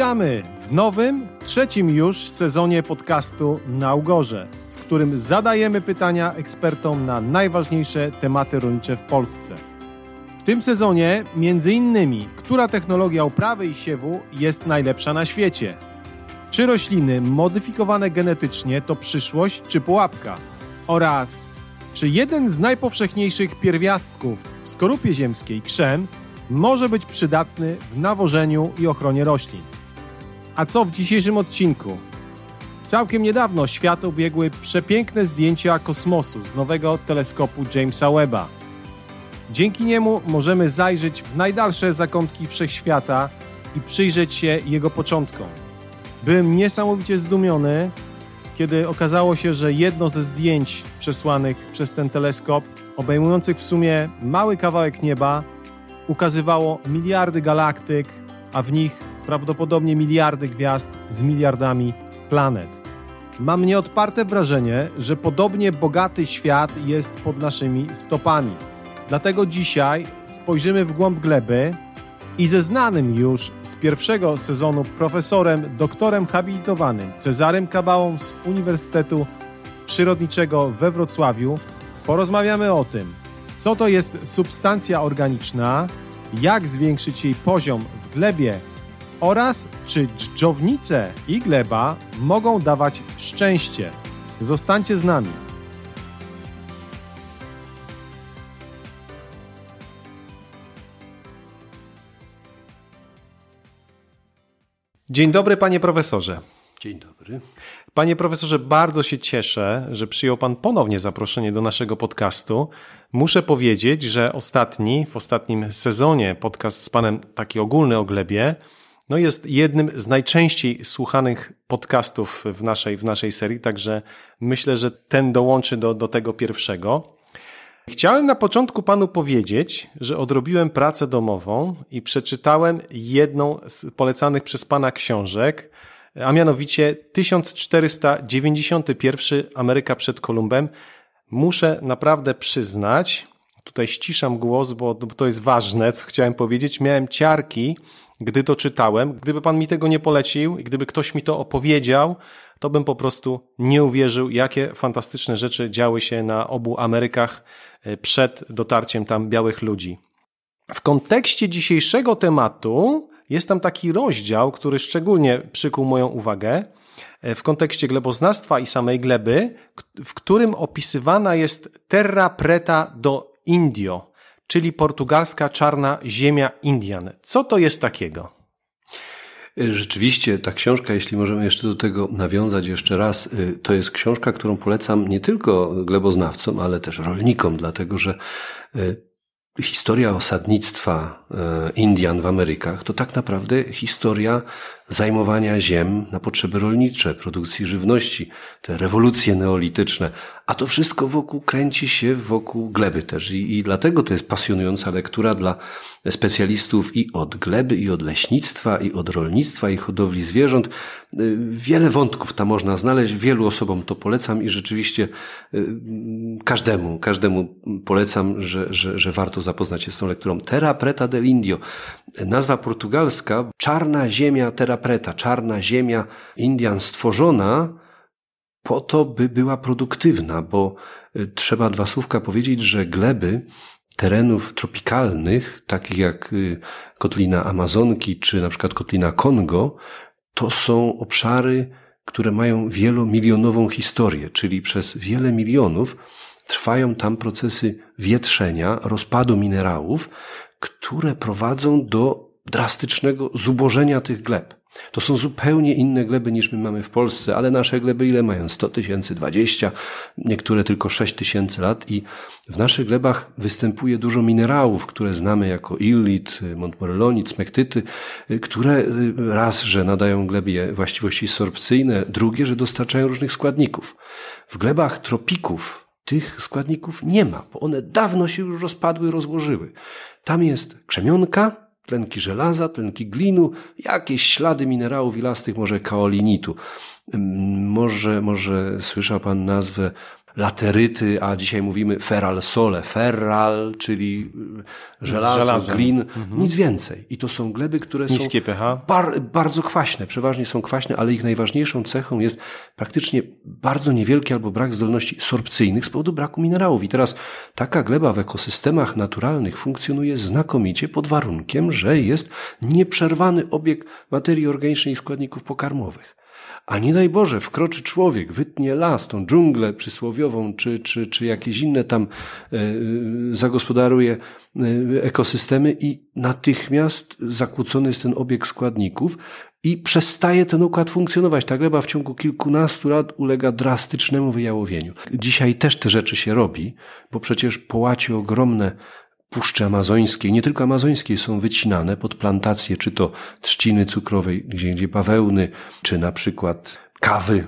Witamy w nowym, trzecim już sezonie podcastu Na Ugorze, w którym zadajemy pytania ekspertom na najważniejsze tematy rolnicze w Polsce. W tym sezonie między innymi, która technologia uprawy i siewu jest najlepsza na świecie? Czy rośliny modyfikowane genetycznie to przyszłość czy pułapka? Oraz czy jeden z najpowszechniejszych pierwiastków w skorupie ziemskiej, krzem, może być przydatny w nawożeniu i ochronie roślin. A co w dzisiejszym odcinku? Całkiem niedawno świat obiegły przepiękne zdjęcia kosmosu z nowego teleskopu Jamesa Webba. Dzięki niemu możemy zajrzeć w najdalsze zakątki wszechświata i przyjrzeć się jego początkom. Byłem niesamowicie zdumiony, kiedy okazało się, że jedno ze zdjęć przesłanych przez ten teleskop, obejmujących w sumie mały kawałek nieba, ukazywało miliardy galaktyk, a w nich prawdopodobnie miliardy gwiazd z miliardami planet. Mam nieodparte wrażenie, że podobnie bogaty świat jest pod naszymi stopami. Dlatego dzisiaj spojrzymy w głąb gleby i ze znanym już z pierwszego sezonu profesorem, doktorem habilitowanym Cezarym Kabałą z Uniwersytetu Przyrodniczego we Wrocławiu porozmawiamy o tym, co to jest substancja organiczna, jak zwiększyć jej poziom w glebie oraz czy dżdżownice i gleba mogą dawać szczęście. Zostańcie z nami. Dzień dobry, panie profesorze. Dzień dobry. Panie profesorze, bardzo się cieszę, że przyjął pan ponownie zaproszenie do naszego podcastu. Muszę powiedzieć, że ostatni, w ostatnim sezonie podcast z panem taki ogólny o glebie no jest jednym z najczęściej słuchanych podcastów w naszej, w naszej serii, także myślę, że ten dołączy do, do tego pierwszego. Chciałem na początku panu powiedzieć, że odrobiłem pracę domową i przeczytałem jedną z polecanych przez pana książek, a mianowicie 1491 Ameryka przed Kolumbem. Muszę naprawdę przyznać, tutaj ściszam głos, bo to jest ważne, co chciałem powiedzieć. Miałem ciarki gdy to czytałem. Gdyby pan mi tego nie polecił i gdyby ktoś mi to opowiedział, to bym po prostu nie uwierzył, jakie fantastyczne rzeczy działy się na obu Amerykach e, przed dotarciem tam białych ludzi. W kontekście dzisiejszego tematu jest tam taki rozdział, który szczególnie przykuł moją uwagę e, w kontekście gleboznawstwa i samej gleby, w którym opisywana jest terra preta do indio, czyli portugalska czarna ziemia Indian. Co to jest takiego? E, rzeczywiście ta książka, jeśli możemy jeszcze do tego nawiązać jeszcze raz, e, to jest książka, którą polecam nie tylko gleboznawcom, ale też rolnikom, dlatego że e, historia osadnictwa Indian w Amerykach to tak naprawdę historia zajmowania ziem na potrzeby rolnicze, produkcji żywności, te rewolucje neolityczne, a to wszystko wokół kręci się wokół gleby też i, i dlatego to jest pasjonująca lektura dla specjalistów i od gleby, i od leśnictwa, i od rolnictwa, i hodowli zwierząt. Y, wiele wątków tam można znaleźć, wielu osobom to polecam i rzeczywiście y, każdemu, każdemu polecam, że, że, że warto zapoznać się z tą lekturą. Terra Preta del Indio, nazwa portugalska, czarna ziemia Terra preta, czarna ziemia Indian stworzona po to, by była produktywna, bo y, trzeba dwa słówka powiedzieć, że gleby terenów tropikalnych, takich jak y, kotlina Amazonki czy na przykład kotlina Kongo, to są obszary, które mają wielomilionową historię, czyli przez wiele milionów trwają tam procesy wietrzenia, rozpadu minerałów, które prowadzą do drastycznego zubożenia tych gleb. To są zupełnie inne gleby niż my mamy w Polsce, ale nasze gleby ile mają? 100 tysięcy, 20, niektóre tylko 6 tysięcy lat i w naszych glebach występuje dużo minerałów, które znamy jako illit, montmorelonit, smektyty, y, które y, raz, że nadają glebie właściwości sorpcyjne, drugie, że dostarczają różnych składników. W glebach tropików tych składników nie ma, bo one dawno się już rozpadły, rozłożyły. Tam jest krzemionka, tlenki żelaza, tlenki glinu, jakieś ślady minerałów ilastych, może kaolinitu. Może, może słyszał Pan nazwę lateryty, a dzisiaj mówimy feral sole, ferral, czyli żelazo, glin, mhm. nic więcej. I to są gleby, które Niskie są pH. Bar, bardzo kwaśne, przeważnie są kwaśne, ale ich najważniejszą cechą jest praktycznie bardzo niewielki albo brak zdolności sorpcyjnych z powodu braku minerałów. I teraz taka gleba w ekosystemach naturalnych funkcjonuje znakomicie pod warunkiem, że jest nieprzerwany obieg materii organicznej i składników pokarmowych. A nie daj Boże, wkroczy człowiek, wytnie las, tą dżunglę przysłowiową, czy, czy, czy jakieś inne tam e, e, zagospodaruje e, ekosystemy i natychmiast zakłócony jest ten obieg składników i przestaje ten układ funkcjonować. Ta gleba w ciągu kilkunastu lat ulega drastycznemu wyjałowieniu. Dzisiaj też te rzeczy się robi, bo przecież połaci ogromne Puszczy Amazońskiej, nie tylko amazońskiej, są wycinane pod plantacje, czy to trzciny cukrowej, gdzie gdzie bawełny, czy na przykład kawy.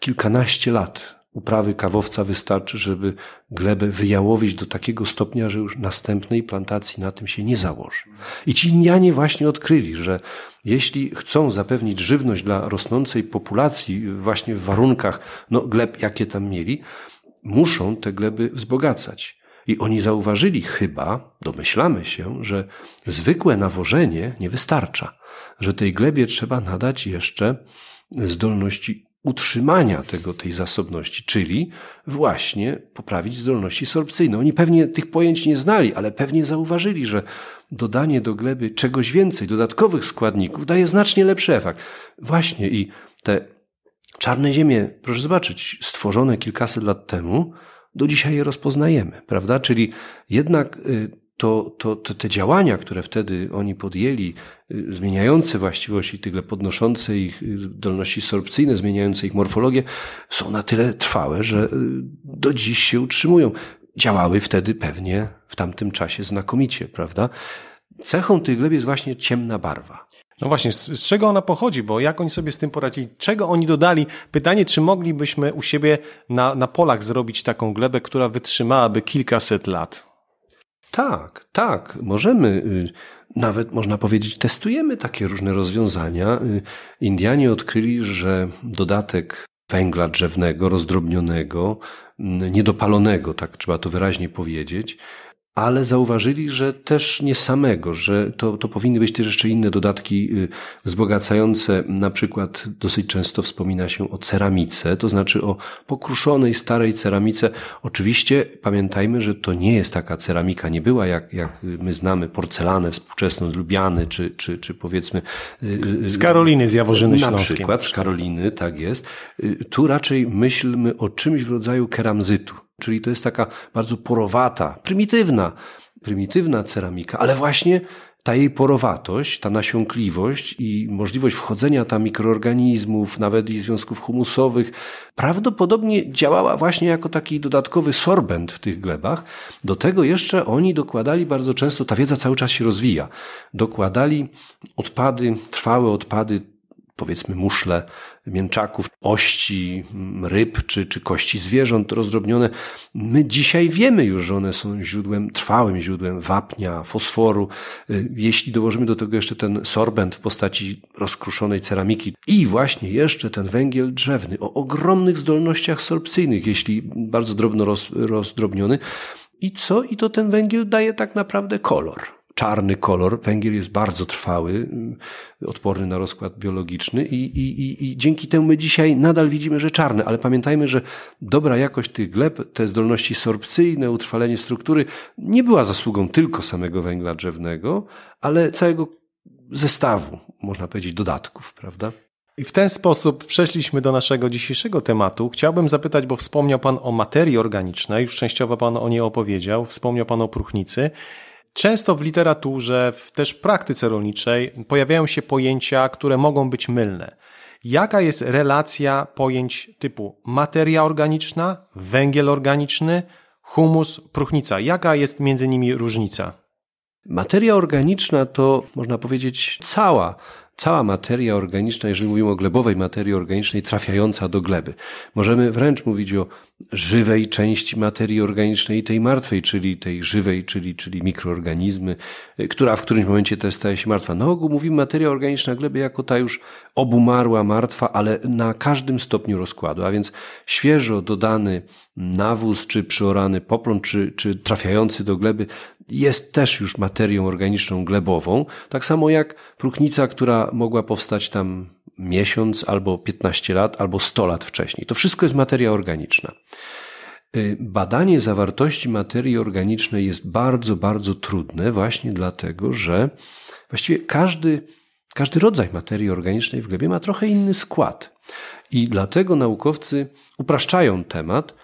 Kilkanaście lat uprawy kawowca wystarczy, żeby glebę wyjałowić do takiego stopnia, że już następnej plantacji na tym się nie założy. I ci Indianie właśnie odkryli, że jeśli chcą zapewnić żywność dla rosnącej populacji właśnie w warunkach no, gleb, jakie tam mieli, muszą te gleby wzbogacać. I oni zauważyli chyba, domyślamy się, że zwykłe nawożenie nie wystarcza, że tej glebie trzeba nadać jeszcze zdolności utrzymania tego, tej zasobności, czyli właśnie poprawić zdolności sorpcyjne. Oni pewnie tych pojęć nie znali, ale pewnie zauważyli, że dodanie do gleby czegoś więcej, dodatkowych składników daje znacznie lepszy efekt. Właśnie i te czarne ziemie, proszę zobaczyć, stworzone kilkaset lat temu, do dzisiaj je rozpoznajemy, prawda? Czyli jednak y, to, to, to, te działania, które wtedy oni podjęli, y, zmieniające właściwości tygle, podnoszące ich y, zdolności sorpcyjne, zmieniające ich morfologię, są na tyle trwałe, że do dziś się utrzymują. Działały wtedy pewnie w tamtym czasie znakomicie, prawda? Cechą tych gleb jest właśnie ciemna barwa. No właśnie, z, z, czego ona pochodzi, bo jak oni sobie z tym poradzili, czego oni dodali? Pytanie, czy moglibyśmy u siebie na, na polach zrobić taką glebę, która wytrzymałaby kilkaset lat? Tak, tak, możemy. Y, nawet można powiedzieć, testujemy takie różne rozwiązania. Y, Indianie odkryli, że dodatek węgla drzewnego, rozdrobnionego, niedopalonego, tak trzeba to wyraźnie powiedzieć, ale zauważyli, że też nie samego, że to, to powinny być też jeszcze inne dodatki y, wzbogacające. Na przykład dosyć często wspomina się o ceramice, to znaczy o pokruszonej starej ceramice. Oczywiście pamiętajmy, że to nie jest taka ceramika, nie była jak, jak my znamy porcelanę współczesną z Lubiany, czy, czy, czy powiedzmy... Y, y, z Karoliny, z Jaworzyny Śląskiej. Na przykład z Karoliny, tak jest. Tu raczej myślmy o czymś w rodzaju keramzytu Czyli to jest taka bardzo porowata, prymitywna, prymitywna ceramika, ale właśnie ta jej porowatość, ta nasiąkliwość i możliwość wchodzenia tam mikroorganizmów, nawet i związków humusowych, prawdopodobnie działała właśnie jako taki dodatkowy sorbent w tych glebach. Do tego jeszcze oni dokładali bardzo często, ta wiedza cały czas się rozwija, dokładali odpady, trwałe odpady powiedzmy muszle mięczaków, ości mm, ryb czy, czy kości zwierząt rozdrobnione. My dzisiaj wiemy już, że one są źródłem, trwałym źródłem wapnia, fosforu. Y, jeśli dołożymy do tego jeszcze ten sorbent w postaci rozkruszonej ceramiki i właśnie jeszcze ten węgiel drzewny o ogromnych zdolnościach sorpcyjnych, jeśli bardzo drobno roz, rozdrobniony, i co? I to ten węgiel daje tak naprawdę kolor czarny kolor. Węgiel jest bardzo trwały, odporny na rozkład biologiczny i, i, i, i dzięki temu my dzisiaj nadal widzimy, że czarny, ale pamiętajmy, że dobra jakość tych gleb, te zdolności sorpcyjne, utrwalenie struktury nie była zasługą tylko samego węgla drzewnego, ale całego zestawu, można powiedzieć, dodatków, prawda? I w ten sposób przeszliśmy do naszego dzisiejszego tematu. Chciałbym zapytać, bo wspomniał Pan o materii organicznej, już częściowo Pan o niej opowiedział, wspomniał Pan o próchnicy. Często w literaturze, w też praktyce rolniczej pojawiają się pojęcia, które mogą być mylne. Jaka jest relacja pojęć typu materia organiczna, węgiel organiczny, humus, próchnica? Jaka jest między nimi różnica? Materia organiczna to, można powiedzieć, cała cała materia organiczna, jeżeli mówimy o glebowej materii organicznej, trafiająca do gleby. Możemy wręcz mówić o żywej części materii organicznej i tej martwej, czyli tej żywej, czyli, czyli mikroorganizmy, y, która w którymś momencie też staje się martwa. Na ogół mówimy materia organiczna gleby jako ta już obumarła, martwa, ale na każdym stopniu rozkładu, a więc świeżo dodany nawóz, czy przyorany poplon, czy, czy trafiający do gleby jest też już materią organiczną glebową, tak samo jak próchnica, która Mogła, powstać tam miesiąc, albo 15 lat, albo 100 lat wcześniej. To wszystko jest materia organiczna. Y, badanie zawartości materii organicznej jest bardzo, bardzo trudne, właśnie dlatego, że właściwie każdy, każdy rodzaj materii organicznej w glebie ma trochę inny skład. I dlatego naukowcy upraszczają temat,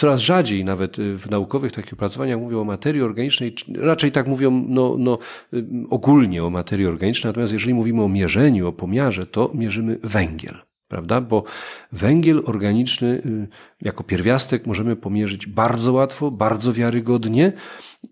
coraz rzadziej nawet y, w naukowych takich opracowaniach mówią o materii organicznej, raczej tak mówią no, no, y, ogólnie o materii organicznej, natomiast jeżeli mówimy o mierzeniu, o pomiarze, to mierzymy węgiel. Prawda? Bo węgiel organiczny y, jako pierwiastek możemy pomierzyć bardzo łatwo, bardzo wiarygodnie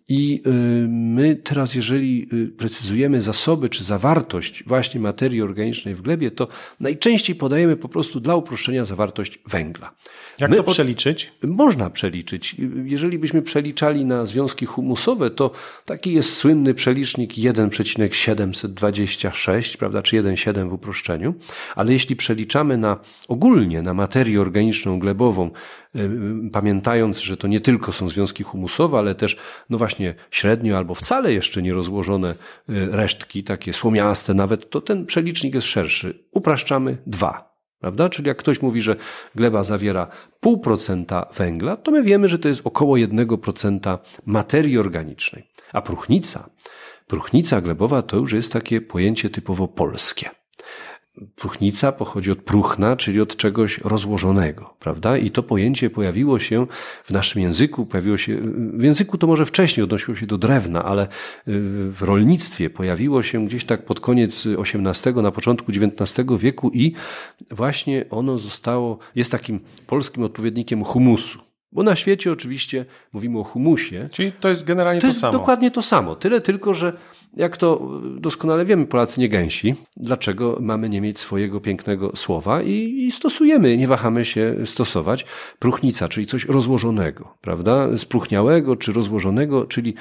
i y, my teraz, jeżeli y, precyzujemy zasoby czy zawartość właśnie materii organicznej w glebie, to najczęściej podajemy po prostu dla uproszczenia zawartość węgla. Jak my to przeliczyć? Od... Można przeliczyć. Jeżeli byśmy przeliczali na związki humusowe, to taki jest słynny przelicznik 1,726, prawda, czy 1,7 w uproszczeniu. Ale jeśli przeliczamy na ogólnie na materię organiczną glebową Y, pamiętając, że to nie tylko są związki humusowe, ale też, no właśnie, średnio albo wcale jeszcze nie rozłożone y, resztki, takie słomiaste nawet, to ten przelicznik jest szerszy. Upraszczamy dwa. Prawda? Czyli jak ktoś mówi, że gleba zawiera 0,5% węgla, to my wiemy, że to jest około 1% materii organicznej. A próchnica, próchnica glebowa to już jest takie pojęcie typowo polskie. Próchnica pochodzi od próchna, czyli od czegoś rozłożonego, prawda? I to pojęcie pojawiło się w naszym języku, pojawiło się, w języku to może wcześniej odnosiło się do drewna, ale y, w rolnictwie pojawiło się gdzieś tak pod koniec XVIII, na początku XIX wieku i właśnie ono zostało, jest takim polskim odpowiednikiem humusu. Bo na świecie oczywiście mówimy o humusie. Czyli to jest generalnie to, to jest samo. dokładnie to samo. Tyle tylko, że jak to e, doskonale wiemy, Polacy nie gęsi. Dlaczego mamy nie mieć swojego pięknego słowa i, i stosujemy, nie wahamy się stosować. Próchnica, czyli coś rozłożonego, prawda? Spruchniałego czy rozłożonego, czyli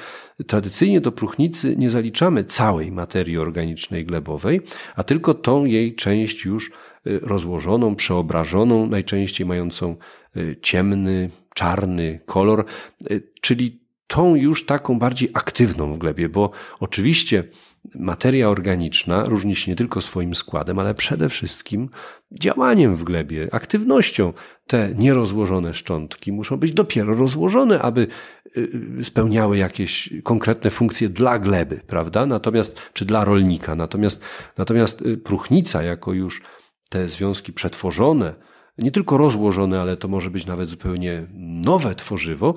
tradycyjnie do próchnicy nie zaliczamy całej materii organicznej glebowej, a tylko tą jej część już e, rozłożoną, przeobrażoną, najczęściej mającą e, ciemny, czarny kolor, e, czyli tą już taką bardziej aktywną w glebie, bo oczywiście materia organiczna różni się nie tylko swoim składem, ale przede wszystkim działaniem w glebie, aktywnością. Te nierozłożone szczątki muszą być dopiero rozłożone, aby e, spełniały jakieś konkretne funkcje dla gleby, prawda? Natomiast, czy dla rolnika. Natomiast, natomiast e, próchnica, jako już te związki przetworzone, nie tylko rozłożone, ale to może być nawet zupełnie nowe tworzywo,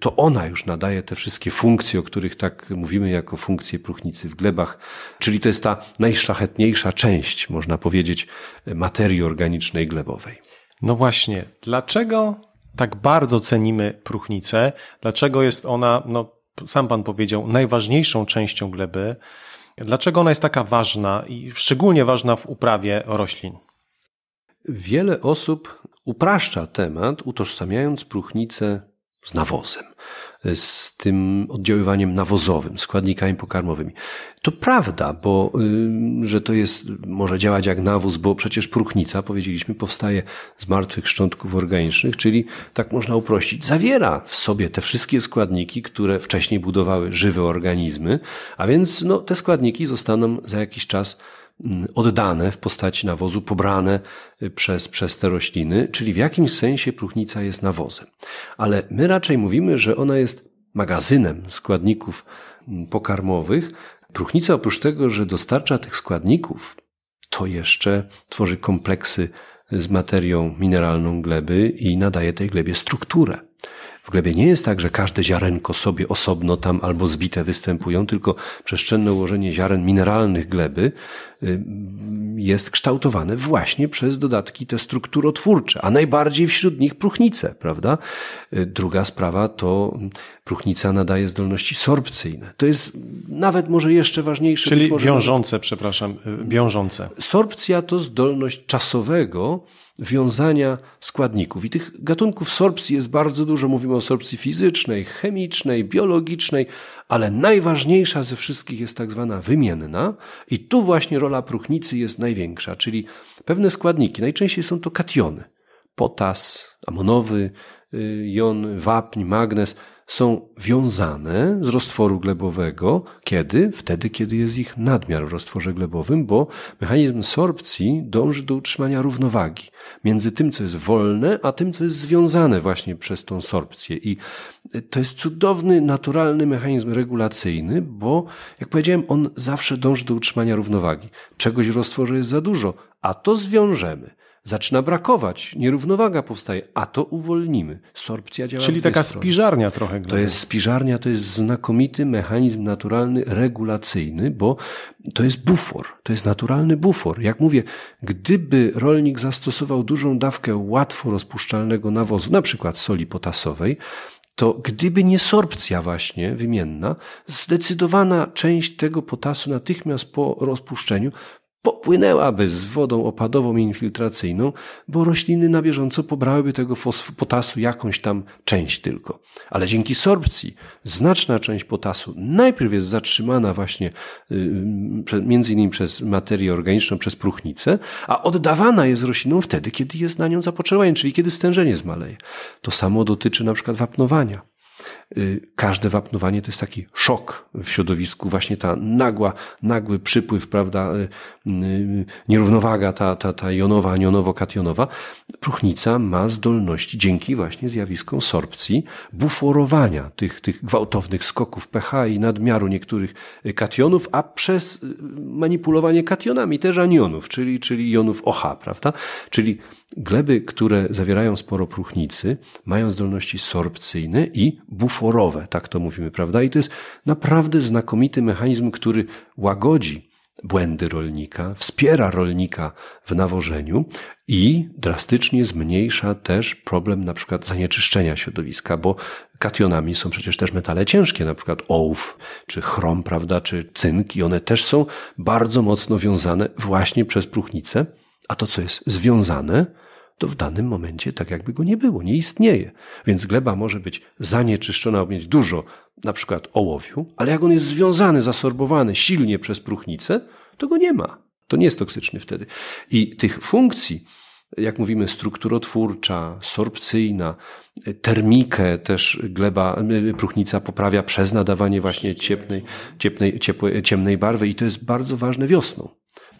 to ona już nadaje te wszystkie funkcje, o których tak mówimy jako funkcje próchnicy w glebach. Czyli to jest ta najszlachetniejsza część, można powiedzieć, materii organicznej glebowej. No właśnie, dlaczego tak bardzo cenimy próchnicę? Dlaczego jest ona, no sam pan powiedział, najważniejszą częścią gleby? Dlaczego ona jest taka ważna i szczególnie ważna w uprawie roślin? Wiele osób upraszcza temat, utożsamiając próchnicę z nawozem, z tym oddziaływaniem nawozowym, składnikami pokarmowymi. To prawda, bo y, że to jest, może działać jak nawóz, bo przecież próchnica, powiedzieliśmy, powstaje z martwych szczątków organicznych, czyli tak można uprościć, zawiera w sobie te wszystkie składniki, które wcześniej budowały żywe organizmy, a więc no, te składniki zostaną za jakiś czas Mm, oddane w postaci nawozu, pobrane y, przez, przez te rośliny, czyli w jakimś sensie próchnica jest nawozem. Ale my raczej mówimy, że ona jest magazynem składników mm, pokarmowych. Próchnica oprócz tego, że dostarcza tych składników, to jeszcze tworzy kompleksy z materią mineralną gleby i nadaje tej glebie strukturę. W glebie nie jest tak, że każde ziarenko sobie osobno tam albo zbite występują, tylko przestrzenne ułożenie ziaren mineralnych gleby y, jest kształtowane właśnie przez dodatki te strukturotwórcze, a najbardziej wśród nich próchnice, prawda? Y, druga sprawa to próchnica nadaje zdolności sorpcyjne. To jest nawet może jeszcze ważniejsze. Czyli wiążące, nawet... przepraszam, y, wiążące. Sorpcja to zdolność czasowego wiązania składników. I tych gatunków sorpcji jest bardzo dużo. Mówimy o sorpcji fizycznej, chemicznej, biologicznej, ale najważniejsza ze wszystkich jest tak zwana wymienna. I tu właśnie rola próchnicy jest największa, czyli pewne składniki, najczęściej są to kationy, potas, amonowy, y, jon, wapń, magnez – są wiązane z roztworu glebowego, kiedy? Wtedy, kiedy jest ich nadmiar w roztworze glebowym, bo mechanizm sorpcji dąży do utrzymania równowagi między tym, co jest wolne, a tym, co jest związane właśnie przez tą sorpcję. I to jest cudowny, naturalny mechanizm regulacyjny, bo jak powiedziałem, on zawsze dąży do utrzymania równowagi. Czegoś w roztworze jest za dużo, a to zwiążemy zaczyna brakować, nierównowaga powstaje, a to uwolnimy. Sorpcja działa Czyli taka strony. spiżarnia trochę. To jest spiżarnia, to jest znakomity mechanizm naturalny, regulacyjny, bo to jest bufor, to jest naturalny bufor. Jak mówię, gdyby rolnik zastosował dużą dawkę łatwo rozpuszczalnego nawozu, na przykład soli potasowej, to gdyby nie sorpcja właśnie wymienna, zdecydowana część tego potasu natychmiast po rozpuszczeniu popłynęłaby z wodą opadową i infiltracyjną, bo rośliny na bieżąco pobrałyby tego potasu jakąś tam część tylko. Ale dzięki sorpcji znaczna część potasu najpierw jest zatrzymana właśnie y, między innymi przez materię organiczną, przez próchnicę, a oddawana jest roślinom wtedy, kiedy jest na nią zapotrzebowanie, czyli kiedy stężenie zmaleje. To samo dotyczy na przykład wapnowania. Y, każde wapnowanie to jest taki szok w środowisku, właśnie ta nagła, nagły przypływ, prawda, y, y, nierównowaga ta, ta, ta jonowa, anionowo-kationowa. Próchnica ma zdolności dzięki właśnie zjawiskom sorpcji, buforowania tych, tych gwałtownych skoków pH i nadmiaru niektórych kationów, a przez manipulowanie kationami też anionów, czyli, czyli jonów OH, prawda? Czyli Gleby, które zawierają sporo próchnicy, mają zdolności sorpcyjne i buforowe, tak to mówimy, prawda? I to jest naprawdę znakomity mechanizm, który łagodzi błędy rolnika, wspiera rolnika w nawożeniu i drastycznie zmniejsza też problem na przykład zanieczyszczenia środowiska, bo kationami są przecież też metale ciężkie, na przykład ołów, czy chrom, prawda, czy cynk i one też są bardzo mocno wiązane właśnie przez próchnicę, a to co jest związane to w danym momencie tak jakby go nie było, nie istnieje. Więc gleba może być zanieczyszczona, mieć dużo na przykład ołowiu, ale jak on jest związany, zasorbowany silnie przez próchnicę, to go nie ma. To nie jest toksyczny wtedy. I tych funkcji, jak mówimy, strukturotwórcza, sorpcyjna, termikę też gleba, y, próchnica poprawia przez nadawanie właśnie ciepnej, ciepnej, ciepłej, ciemnej barwy i to jest bardzo ważne wiosną.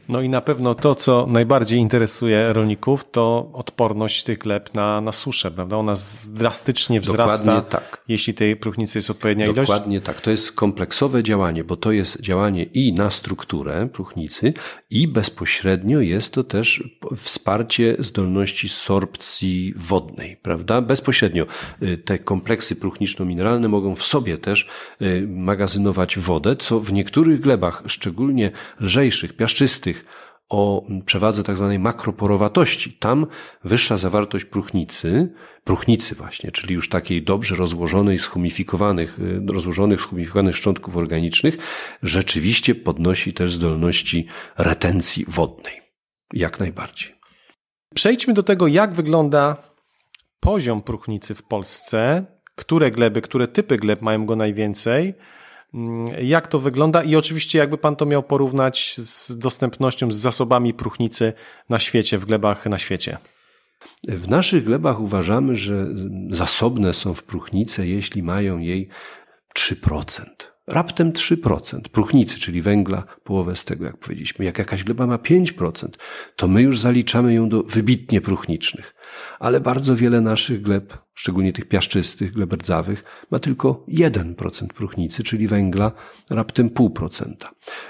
No i na pewno to, co najbardziej interesuje rolników, to odporność tych gleb na, na suszę, prawda? Ona drastycznie wzrasta, Dokładnie tak. jeśli tej próchnicy jest odpowiednia Dokładnie ilość. Dokładnie tak. To jest kompleksowe działanie, bo to jest działanie i na strukturę próchnicy i bezpośrednio jest to też wsparcie zdolności sorpcji wodnej, prawda? Bezpośrednio y, te kompleksy próchniczno-mineralne mogą w sobie też y, magazynować wodę, co w niektórych glebach, szczególnie lżejszych, piaszczystych, o przewadze tzw. Tak makroporowatości. Tam wyższa zawartość próchnicy, próchnicy właśnie, czyli już takiej dobrze rozłożonej, schumifikowanych, y, rozłożonych, schumifikowanych szczątków organicznych, rzeczywiście podnosi też zdolności retencji wodnej. Jak najbardziej. Przejdźmy do tego, jak wygląda poziom próchnicy w Polsce, które gleby, które typy gleb mają go najwięcej – Mm, jak to wygląda i oczywiście jakby pan to miał porównać z dostępnością, z zasobami próchnicy na świecie, w glebach na świecie. W naszych glebach uważamy, że zasobne są w próchnicę, jeśli mają jej 3%. Raptem 3% próchnicy, czyli węgla, połowę z tego, jak powiedzieliśmy. Jak jakaś gleba ma 5%, to my już zaliczamy ją do wybitnie próchnicznych ale bardzo wiele naszych gleb, szczególnie tych piaszczystych, gleb rdzawych, ma tylko 1% próchnicy, czyli węgla, raptem 0,5%.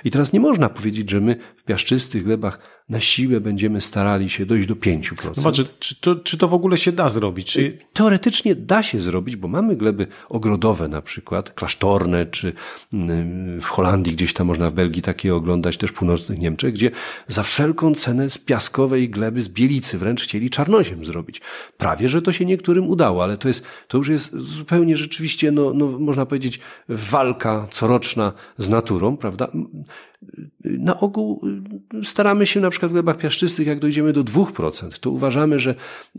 I teraz nie można powiedzieć, że my w piaszczystych glebach na siłę będziemy starali się dojść do 5%. No Zobacz, czy to, czy to w ogóle się da zrobić? Czy... Teoretycznie da się zrobić, bo mamy gleby ogrodowe na przykład, klasztorne, czy mm, w Holandii gdzieś tam można, w Belgii takie oglądać, też w północnych Niemczech, gdzie za wszelką cenę z piaskowej gleby, z bielicy wręcz chcieli czarnoziem zrobić zrobić. Prawie, że to się niektórym udało, ale to, jest, to już jest zupełnie rzeczywiście, no, no, można powiedzieć, walka coroczna z naturą, prawda? Na ogół y, staramy się na przykład w glebach piaszczystych, jak dojdziemy do 2%, to uważamy, że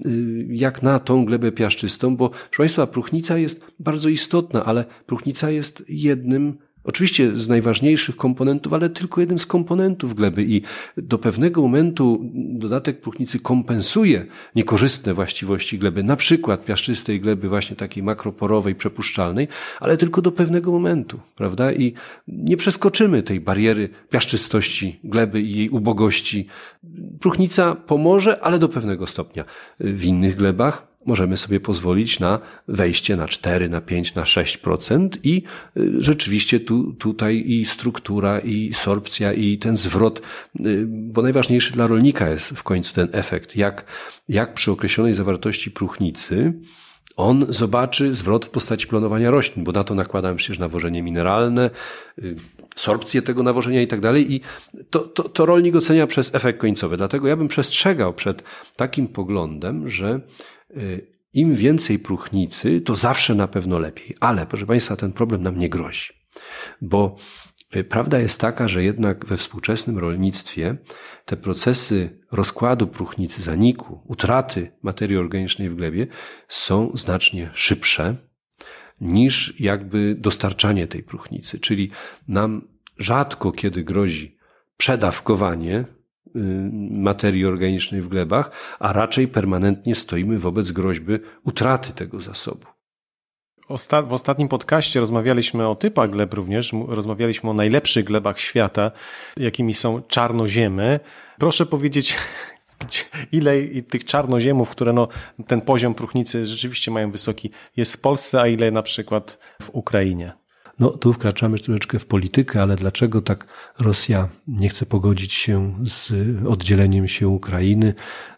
y, jak na tą glebę piaszczystą, bo proszę Państwa, próchnica jest bardzo istotna, ale próchnica jest jednym Oczywiście z najważniejszych komponentów, ale tylko jednym z komponentów gleby i do pewnego momentu dodatek próchnicy kompensuje niekorzystne właściwości gleby, na przykład piaszczystej gleby właśnie takiej makroporowej, przepuszczalnej, ale tylko do pewnego momentu, prawda? I nie przeskoczymy tej bariery piaszczystości gleby i jej ubogości. Próchnica pomoże, ale do pewnego stopnia. W innych glebach możemy sobie pozwolić na wejście na 4, na 5, na 6% i y, rzeczywiście tu, tutaj i struktura, i sorpcja, i ten zwrot, y, bo najważniejszy dla rolnika jest w końcu ten efekt, jak, jak przy określonej zawartości próchnicy on zobaczy zwrot w postaci planowania roślin, bo na to nakładam przecież nawożenie mineralne, y, sorpcję tego nawożenia i tak dalej. I to, to, to rolnik ocenia przez efekt końcowy. Dlatego ja bym przestrzegał przed takim poglądem, że Y, im więcej próchnicy, to zawsze na pewno lepiej. Ale, proszę Państwa, ten problem nam nie grozi. Bo y, prawda jest taka, że jednak we współczesnym rolnictwie te procesy rozkładu próchnicy, zaniku, utraty materii organicznej w glebie są znacznie szybsze niż jakby dostarczanie tej próchnicy. Czyli nam rzadko kiedy grozi przedawkowanie, Y, materii organicznej w glebach, a raczej permanentnie stoimy wobec groźby utraty tego zasobu. Osta w ostatnim podcaście rozmawialiśmy o typach gleb również, rozmawialiśmy o najlepszych glebach świata, jakimi są czarnoziemy. Proszę powiedzieć, ile tych czarnoziemów, które no, ten poziom próchnicy rzeczywiście mają wysoki, jest w Polsce, a ile na przykład w Ukrainie? No tu wkraczamy troszeczkę w politykę, ale dlaczego tak Rosja nie chce pogodzić się z oddzieleniem się Ukrainy?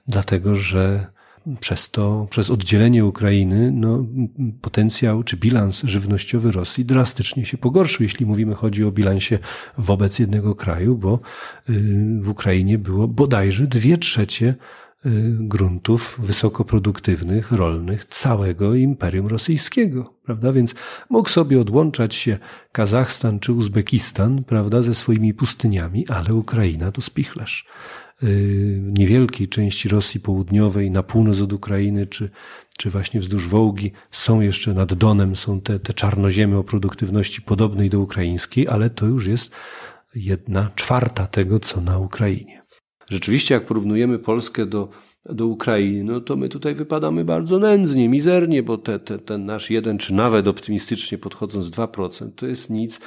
Dlatego, że przez to, przez oddzielenie Ukrainy, no, potencjał czy bilans żywnościowy Rosji drastycznie się pogorszył, jeśli mówimy, chodzi o bilansie wobec jednego kraju, bo y, w Ukrainie było bodajże dwie trzecie Y, gruntów wysokoproduktywnych, rolnych całego Imperium Rosyjskiego, prawda? Więc mógł sobie odłączać się Kazachstan czy Uzbekistan, prawda, ze swoimi pustyniami, ale Ukraina to spichlerz. Y, niewielkiej części Rosji Południowej, na północ od Ukrainy, czy, czy właśnie wzdłuż Wołgi, są jeszcze nad Donem, są te, te czarnoziemy o produktywności podobnej do ukraińskiej, ale to już jest jedna czwarta tego, co na Ukrainie. Rzeczywiście, jak porównujemy Polskę do, do Ukrainy, no to my tutaj wypadamy bardzo nędznie, mizernie, bo te, te, ten nasz jeden, czy nawet optymistycznie podchodząc 2%, to jest nic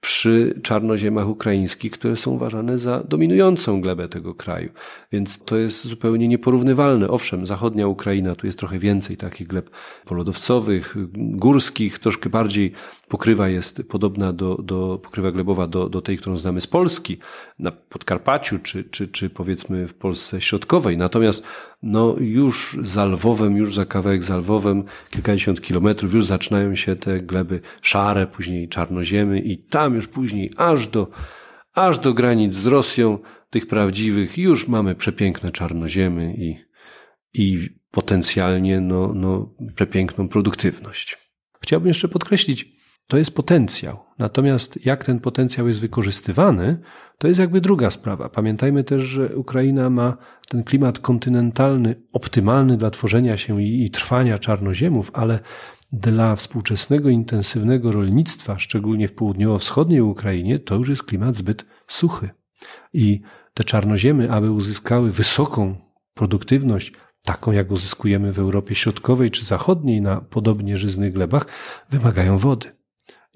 przy czarnoziemach ukraińskich, które są uważane za dominującą glebę tego kraju. Więc to jest zupełnie nieporównywalne. Owszem, zachodnia Ukraina, tu jest trochę więcej takich gleb polodowcowych, górskich, troszkę bardziej pokrywa jest podobna do, do pokrywa glebowa do, do tej, którą znamy z Polski, na Podkarpaciu, czy, czy, czy powiedzmy w Polsce Środkowej. Natomiast no już za Lwowem, już za kawałek za Lwowem, kilkadziesiąt kilometrów, już zaczynają się te gleby szare, później czarnoziemy i tam już później aż do, aż do granic z Rosją, tych prawdziwych, już mamy przepiękne czarnoziemy i, i potencjalnie no, no, przepiękną produktywność. Chciałbym jeszcze podkreślić, to jest potencjał. Natomiast jak ten potencjał jest wykorzystywany, to jest jakby druga sprawa. Pamiętajmy też, że Ukraina ma ten klimat kontynentalny optymalny dla tworzenia się i, i trwania czarnoziemów, ale dla współczesnego intensywnego rolnictwa, szczególnie w południowo-wschodniej Ukrainie, to już jest klimat zbyt suchy. I te czarnoziemy, aby uzyskały wysoką produktywność, taką jak uzyskujemy w Europie Środkowej czy Zachodniej na podobnie żyznych glebach, wymagają wody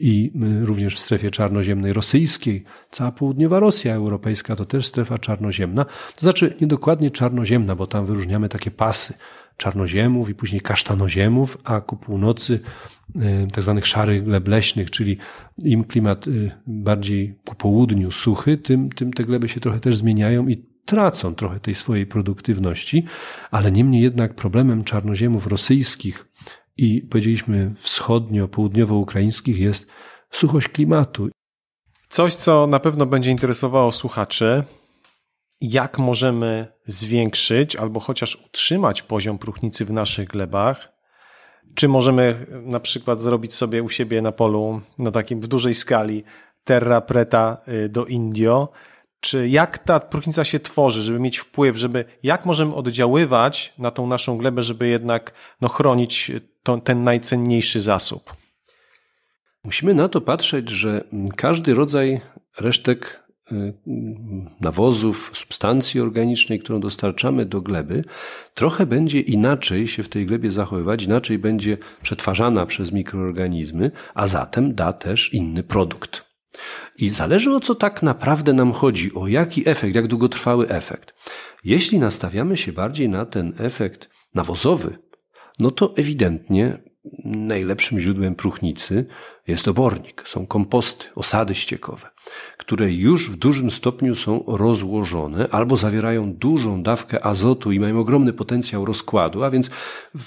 i y, również w strefie czarnoziemnej rosyjskiej. Cała południowa Rosja europejska to też strefa czarnoziemna, to znaczy niedokładnie czarnoziemna, bo tam wyróżniamy takie pasy czarnoziemów i później kasztanoziemów, a ku północy y, tak zwanych szarych gleb leśnych, czyli im klimat y, bardziej ku południu suchy, tym, tym te gleby się trochę też zmieniają i tracą trochę tej swojej produktywności, ale niemniej jednak problemem czarnoziemów rosyjskich i powiedzieliśmy wschodnio-południowo-ukraińskich jest suchość klimatu. Coś, co na pewno będzie interesowało słuchaczy, jak możemy zwiększyć albo chociaż utrzymać poziom próchnicy w naszych glebach, czy możemy na przykład zrobić sobie u siebie na polu, na takim w dużej skali, terra preta y, do Indio, czy jak ta próchnica się tworzy, żeby mieć wpływ, żeby jak możemy oddziaływać na tą naszą glebę, żeby jednak no, chronić to, ten najcenniejszy zasób? Musimy na to patrzeć, że każdy rodzaj resztek y, nawozów, substancji organicznej, którą dostarczamy do gleby, trochę będzie inaczej się w tej glebie zachowywać, inaczej będzie przetwarzana przez mikroorganizmy, a zatem da też inny produkt. I zależy o co tak naprawdę nam chodzi, o jaki efekt, jak długotrwały efekt. Jeśli nastawiamy się bardziej na ten efekt nawozowy, no to ewidentnie najlepszym źródłem próchnicy jest obornik, są komposty, osady ściekowe, które już w dużym stopniu są rozłożone albo zawierają dużą dawkę azotu i mają ogromny potencjał rozkładu, a więc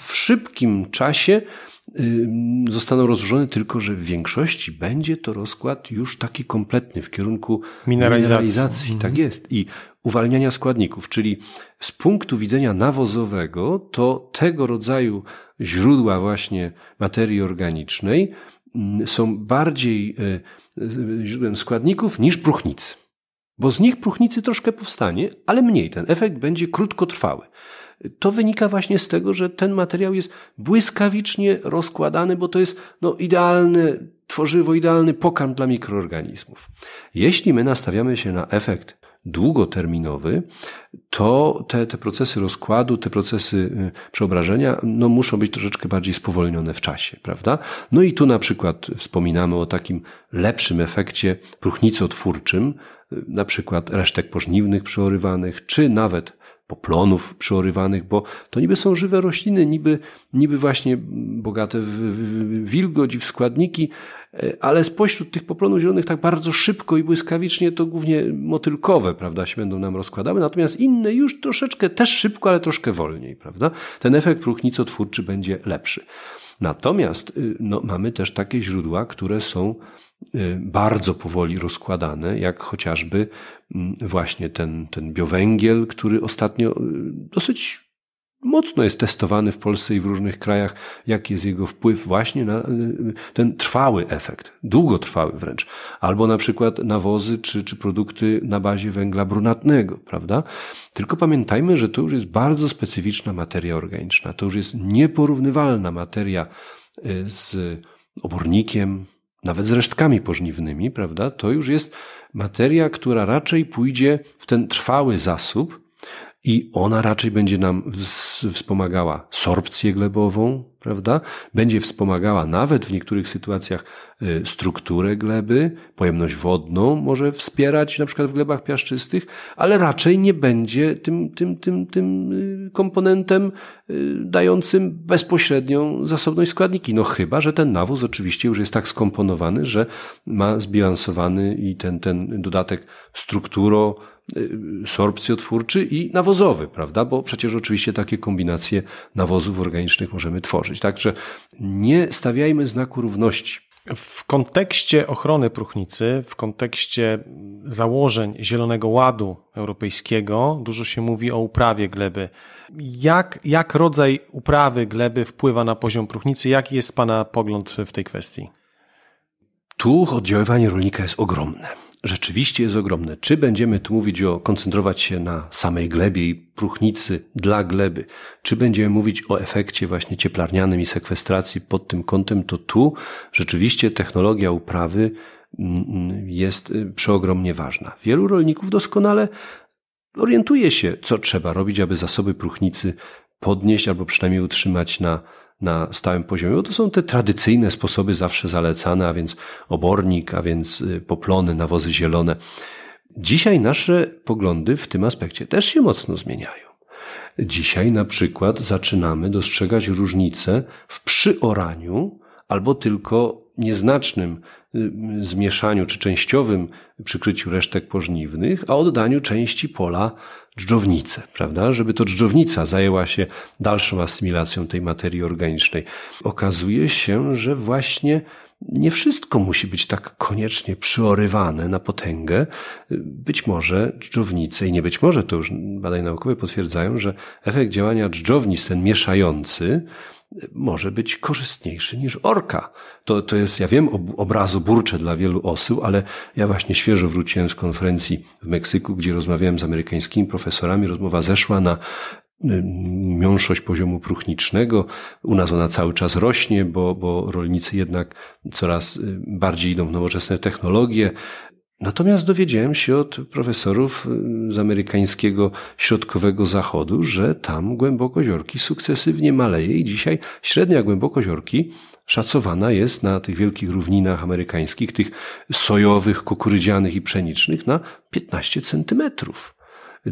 w szybkim czasie zostaną rozłożone, tylko że w większości będzie to rozkład już taki kompletny w kierunku mineralizacji. mineralizacji tak mhm. Tak jest. I uwalniania składników, czyli z punktu widzenia nawozowego, to tego rodzaju źródła właśnie materii organicznej są bardziej e, e, źródłem składników niż próchnicy. Bo z nich próchnicy troszkę powstanie, ale mniej. Ten efekt będzie krótkotrwały to wynika właśnie z tego, że ten materiał jest błyskawicznie rozkładany, bo to jest no, idealne tworzywo, idealny pokarm dla mikroorganizmów. Jeśli my nastawiamy się na efekt długoterminowy, to te, te procesy rozkładu, te procesy y, przeobrażenia no, muszą być troszeczkę bardziej spowolnione w czasie, prawda? No i tu na przykład wspominamy o takim lepszym efekcie próchnicotwórczym, y, na przykład resztek pożniwnych przeorywanych, czy nawet poplonów przeorywanych, bo to niby są żywe rośliny, niby, niby właśnie bogate w, w wilgoć i w składniki, e, ale spośród tych poplonów zielonych tak bardzo szybko i błyskawicznie to głównie motylkowe, prawda, się będą nam rozkładały, natomiast inne już troszeczkę, też szybko, ale troszkę wolniej, prawda. Ten efekt próchnicotwórczy będzie lepszy. Natomiast y, no, mamy też takie źródła, które są Y, bardzo powoli rozkładane, jak chociażby mm, właśnie ten, ten biowęgiel, który ostatnio y, dosyć mocno jest testowany w Polsce i w różnych krajach, jaki jest jego wpływ właśnie na y, ten trwały efekt, długotrwały wręcz. Albo na przykład nawozy czy, czy produkty na bazie węgla brunatnego, prawda? Tylko pamiętajmy, że to już jest bardzo specyficzna materia organiczna, to już jest nieporównywalna materia z obornikiem, nawet z resztkami pożniwnymi, prawda, to już jest materia, która raczej pójdzie w ten trwały zasób, i ona raczej będzie nam wspomagała sorpcję glebową, prawda? Będzie wspomagała nawet w niektórych sytuacjach y, strukturę gleby, pojemność wodną może wspierać na przykład w glebach piaszczystych, ale raczej nie będzie tym, tym, tym, tym y, komponentem y, dającym bezpośrednią zasobność składniki. No chyba, że ten nawóz oczywiście już jest tak skomponowany, że ma zbilansowany i ten, ten dodatek strukturo Y, sorpcjotwórczy i nawozowy, prawda? Bo przecież oczywiście takie kombinacje nawozów organicznych możemy tworzyć. Także nie stawiajmy znaku równości. W kontekście ochrony próchnicy, w kontekście założeń Zielonego Ładu Europejskiego, dużo się mówi o uprawie gleby. Jak, jak rodzaj uprawy gleby wpływa na poziom próchnicy? Jaki jest Pana pogląd w tej kwestii? Tu oddziaływanie rolnika jest ogromne rzeczywiście jest ogromne. Czy będziemy tu mówić o koncentrować się na samej glebie i próchnicy dla gleby, czy będziemy mówić o efekcie właśnie cieplarnianym i sekwestracji pod tym kątem, to tu rzeczywiście technologia uprawy mm, mm, jest y, przeogromnie ważna. Wielu rolników doskonale orientuje się, co trzeba robić, aby zasoby próchnicy podnieść albo przynajmniej utrzymać na na stałym poziomie, bo to są te tradycyjne sposoby zawsze zalecane, a więc obornik, a więc y, poplony, nawozy zielone. Dzisiaj nasze poglądy w tym aspekcie też się mocno zmieniają. Dzisiaj na przykład zaczynamy dostrzegać różnice w przyoraniu albo tylko nieznacznym Y, zmieszaniu czy częściowym przykryciu resztek pożniwnych, a oddaniu części pola dżdżownicy, prawda? Żeby to dżdżownica zajęła się dalszą asymilacją tej materii organicznej. Okazuje się, że właśnie nie wszystko musi być tak koniecznie przyorywane na potęgę. Być może dżdżownice, i nie być może, to już badania naukowe potwierdzają, że efekt działania dżdżownic, ten mieszający, może być korzystniejszy niż orka. To, to jest, ja wiem, ob, obrazu burcze dla wielu osył, ale ja właśnie świeżo wróciłem z konferencji w Meksyku, gdzie rozmawiałem z amerykańskimi profesorami. Rozmowa zeszła na y, miąższość poziomu próchnicznego. U nas ona cały czas rośnie, bo, bo rolnicy jednak coraz y, bardziej idą w nowoczesne technologie. Natomiast dowiedziałem się od profesorów y, z amerykańskiego środkowego zachodu, że tam głębokość orki sukcesywnie maleje i dzisiaj średnia głębokość orki szacowana jest na tych wielkich równinach amerykańskich, tych sojowych, kukurydzianych i pszenicznych na 15 centymetrów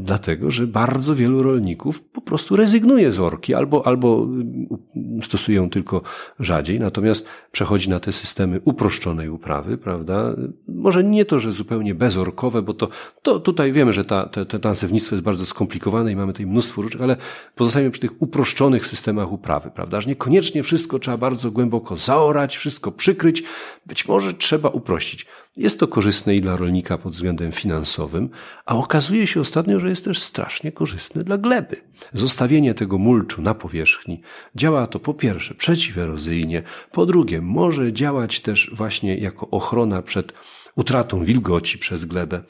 dlatego że bardzo wielu rolników po prostu rezygnuje z orki albo, albo mm, stosuje ją tylko rzadziej, natomiast przechodzi na te systemy uproszczonej uprawy, prawda? Może nie to, że zupełnie bezorkowe, bo to, to tutaj wiemy, że ta, te, te nazewnictwo jest bardzo skomplikowane i mamy tutaj mnóstwo różnych, ale pozostajemy przy tych uproszczonych systemach uprawy, prawda? Że niekoniecznie wszystko trzeba bardzo głęboko zaorać, wszystko przykryć, być może trzeba uprościć. Jest to korzystne i dla rolnika pod względem finansowym, a okazuje się ostatnio, że jest też strasznie korzystne dla gleby. Zostawienie tego mulczu na powierzchni działa to po pierwsze przeciwerozyjnie, po drugie może działać też właśnie jako ochrona przed utratą wilgoci przez glebę,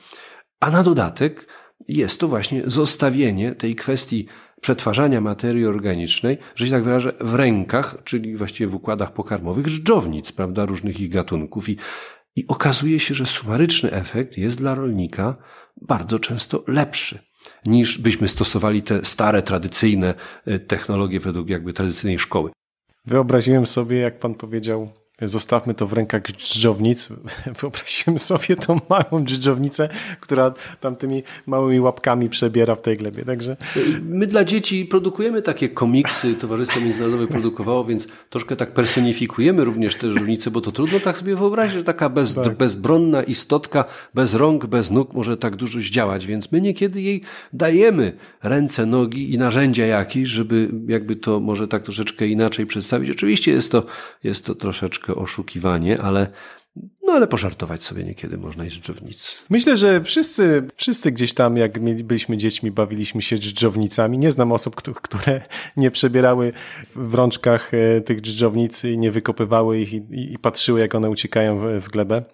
a na dodatek jest to właśnie zostawienie tej kwestii przetwarzania materii organicznej, że się tak wyrażę, w rękach, czyli właściwie w układach pokarmowych żdżownic, prawda, różnych ich gatunków. I i okazuje się, że sumaryczny efekt jest dla rolnika bardzo często lepszy niż byśmy stosowali te stare, tradycyjne y, technologie według jakby tradycyjnej szkoły. Wyobraziłem sobie, jak pan powiedział, Zostawmy to w rękach dżdżownic. Wyobraziłem sobie tą małą dżdżownicę, która tam tymi małymi łapkami przebiera w tej glebie. Także... My dla dzieci produkujemy takie komiksy, Towarzystwo Międzynarodowe produkowało, więc troszkę tak personifikujemy również te dżdżownice, bo to trudno tak sobie wyobrazić, że taka bez, tak. bezbronna istotka, bez rąk, bez nóg może tak dużo zdziałać, więc my niekiedy jej dajemy ręce, nogi i narzędzia jakieś, żeby jakby to może tak troszeczkę inaczej przedstawić. Oczywiście jest to, jest to troszeczkę oszukiwanie, ale no ale pożartować sobie niekiedy można i z Myślę, że wszyscy, wszyscy gdzieś tam, jak byliśmy dziećmi, bawiliśmy się dżdżownicami. Nie znam osób, które nie przebierały w rączkach e, tych dżdżownic i nie wykopywały ich i, i, i patrzyły, jak one uciekają w, w glebę.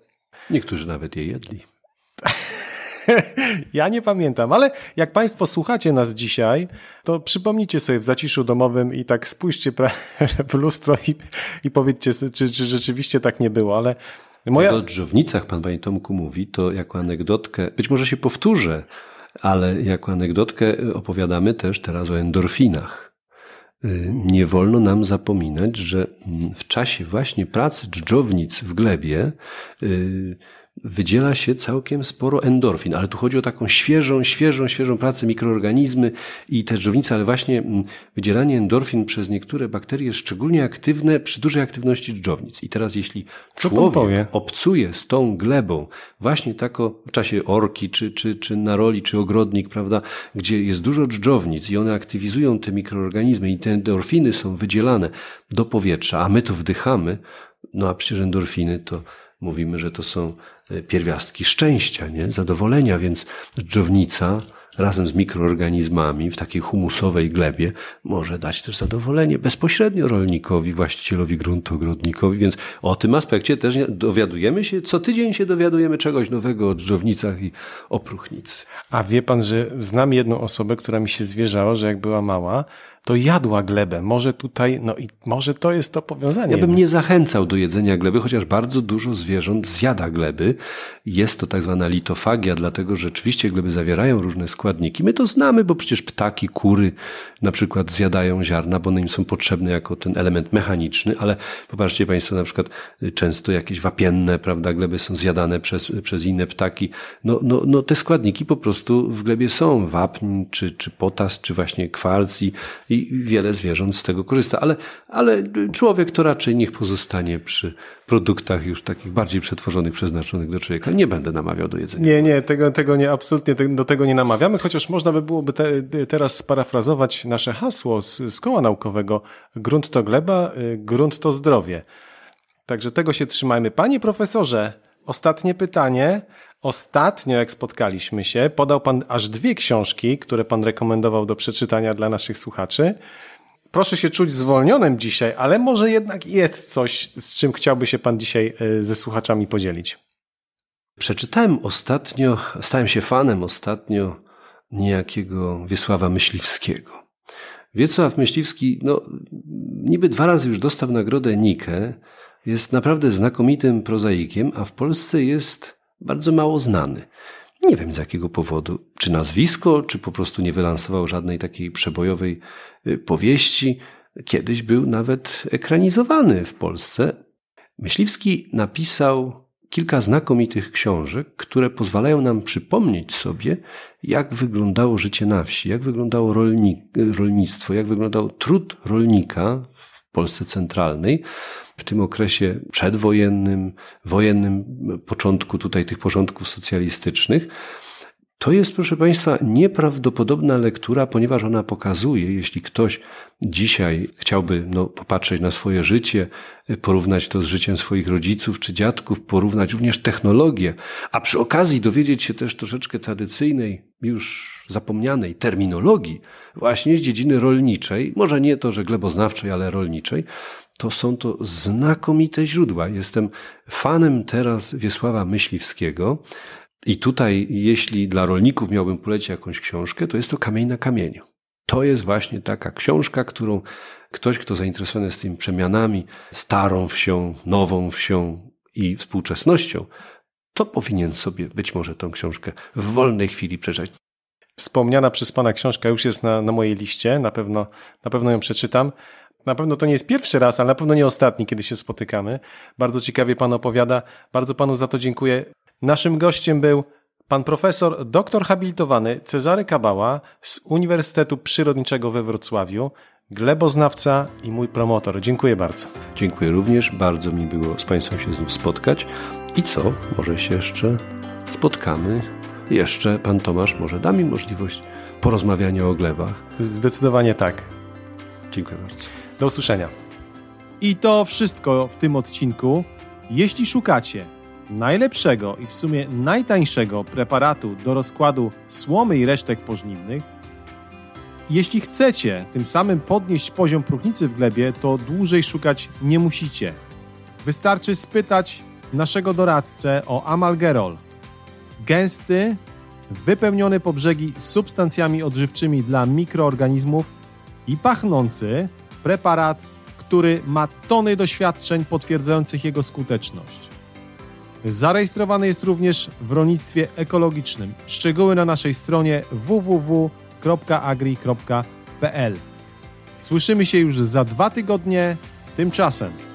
Niektórzy nawet je jedli. ja nie pamiętam, ale jak Państwo słuchacie nas dzisiaj, to przypomnijcie sobie w zaciszu domowym i tak spójrzcie w lustro i, i powiedzcie, czy, czy rzeczywiście tak nie było, ale moja... o drzownicach Pan Panie Tomku mówi, to jako anegdotkę, być może się powtórzę, ale jako anegdotkę y, opowiadamy też teraz o endorfinach. Y, nie wolno nam zapominać, że mm, w czasie właśnie pracy dżdżownic w glebie y, wydziela się całkiem sporo endorfin, ale tu chodzi o taką świeżą, świeżą, świeżą pracę mikroorganizmy i te żywnice, ale właśnie mm, wydzielanie endorfin przez niektóre bakterie jest szczególnie aktywne przy dużej aktywności dżdżownic. I teraz jeśli człowiek obcuje z tą glebą, właśnie tako w czasie orki, czy, czy, czy na roli, czy ogrodnik, prawda, gdzie jest dużo dżdżownic i one aktywizują te mikroorganizmy i te endorfiny są wydzielane do powietrza, a my to wdychamy, no a przecież endorfiny to mówimy, że to są e, pierwiastki szczęścia, nie? zadowolenia, więc dżownica razem z mikroorganizmami w takiej humusowej glebie może dać też zadowolenie bezpośrednio rolnikowi, właścicielowi gruntu, ogrodnikowi, więc o tym aspekcie też dowiadujemy się, co tydzień się dowiadujemy czegoś nowego o dżownicach i o próchnicy. A wie pan, że znam jedną osobę, która mi się zwierzała, że jak była mała, to jadła glebę. Może tutaj, no i może to jest to powiązanie. Ja bym nie zachęcał do jedzenia gleby, chociaż bardzo dużo zwierząt zjada gleby. Jest to tak zwana litofagia, dlatego że rzeczywiście gleby zawierają różne składniki. My to znamy, bo przecież ptaki, kury na przykład zjadają ziarna, bo one im są potrzebne jako ten element mechaniczny, ale popatrzcie Państwo, na przykład y, często jakieś wapienne, prawda, gleby są zjadane przez, przez inne ptaki. No, no, no te składniki po prostu w glebie są, wapń, czy, czy potas, czy właśnie kwarc i i wiele zwierząt z tego korzysta. Ale, ale człowiek to raczej niech pozostanie przy produktach już takich bardziej przetworzonych, przeznaczonych do człowieka. Nie będę namawiał do jedzenia. Nie, nie, tego, tego nie, absolutnie do tego nie namawiamy, chociaż można by byłoby te, teraz sparafrazować nasze hasło z, z koła naukowego. Grunt to gleba, y, grunt to zdrowie. Także tego się trzymajmy. Panie profesorze, ostatnie pytanie. Ostatnio, jak spotkaliśmy się, podał Pan aż dwie książki, które Pan rekomendował do przeczytania dla naszych słuchaczy. Proszę się czuć zwolnionym dzisiaj, ale może jednak jest coś, z czym chciałby się Pan dzisiaj e, ze słuchaczami podzielić. Przeczytałem ostatnio, stałem się fanem ostatnio niejakiego Wiesława Myśliwskiego. Wiesław Myśliwski, no, niby dwa razy już dostał nagrodę Nikę, jest naprawdę znakomitym prozaikiem, a w Polsce jest bardzo mało znany. Nie wiem z jakiego powodu, czy nazwisko, czy po prostu nie wylansował żadnej takiej przebojowej y, powieści. Kiedyś był nawet ekranizowany w Polsce. Myśliwski napisał kilka znakomitych książek, które pozwalają nam przypomnieć sobie, jak wyglądało życie na wsi, jak wyglądało y, rolnictwo, jak wyglądał trud rolnika Polsce centralnej. W tym okresie przedwojennym, wojennym, początku tutaj tych porządków socjalistycznych. To jest, proszę Państwa, nieprawdopodobna lektura, ponieważ ona pokazuje, jeśli ktoś dzisiaj chciałby no, popatrzeć na swoje życie, e, porównać to z życiem swoich rodziców czy dziadków, porównać również technologię, a przy okazji dowiedzieć się też troszeczkę tradycyjnej, już zapomnianej terminologii, właśnie z dziedziny rolniczej, może nie to, że gleboznawczej, ale rolniczej, to są to znakomite źródła. Jestem fanem teraz Wiesława Myśliwskiego, i tutaj, jeśli dla rolników miałbym polecić jakąś książkę, to jest to Kamień na kamieniu. To jest właśnie taka książka, którą ktoś, kto zainteresowany jest tymi przemianami, starą wsią, nową wsią i współczesnością, to powinien sobie być może tą książkę w wolnej chwili przeczytać. Wspomniana przez Pana książka już jest na, na mojej liście, na pewno, na pewno ją przeczytam. Na pewno to nie jest pierwszy raz, ale na pewno nie ostatni, kiedy się spotykamy. Bardzo ciekawie Pan opowiada. Bardzo Panu za to dziękuję. Naszym gościem był pan profesor doktor habilitowany Cezary Kabała z Uniwersytetu Przyrodniczego we Wrocławiu, gleboznawca i mój promotor. Dziękuję bardzo. Dziękuję również, bardzo mi było z Państwem się znów spotkać. I co, może się jeszcze spotkamy. Jeszcze pan Tomasz może da mi możliwość porozmawiania o glebach. Zdecydowanie tak. Dziękuję bardzo. Do usłyszenia. I to wszystko w tym odcinku. Jeśli szukacie najlepszego i w sumie najtańszego preparatu do rozkładu słomy i resztek pożniwnych. Jeśli chcecie tym samym podnieść poziom próchnicy w glebie, to dłużej szukać nie musicie. Wystarczy spytać naszego doradcę o amalgerol. Gęsty, wypełniony po brzegi substancjami odżywczymi dla mikroorganizmów i pachnący preparat, który ma tony doświadczeń potwierdzających jego skuteczność. Zarejestrowany jest również w rolnictwie ekologicznym. Szczegóły na naszej stronie www.agri.pl. Słyszymy się już za dwa tygodnie. Tymczasem